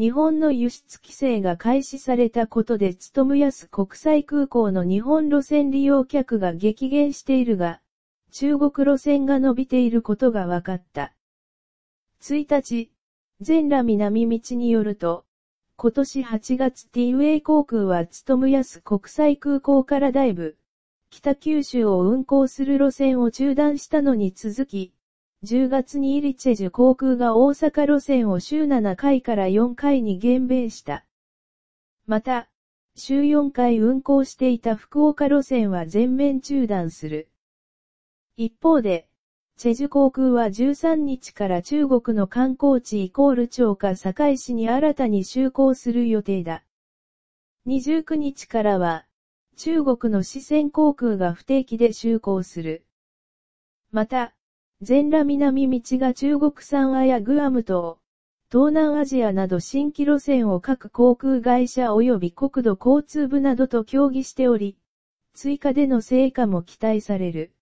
日本の輸出規制が開始されたことで勤す国際空港の日本路線利用客が激減しているが、中国路線が伸びていることが分かった。1日、全羅南道によると、今年8月 t w a 航空は勤す国際空港からだいぶ、北九州を運航する路線を中断したのに続き、10月にイリチェジュ航空が大阪路線を週7回から4回に減便した。また、週4回運行していた福岡路線は全面中断する。一方で、チェジュ航空は13日から中国の観光地イコール町か堺市に新たに就航する予定だ。29日からは、中国の四川航空が不定期で就航する。また、全羅南道が中国産アやグアム島、東南アジアなど新規路線を各航空会社及び国土交通部などと協議しており、追加での成果も期待される。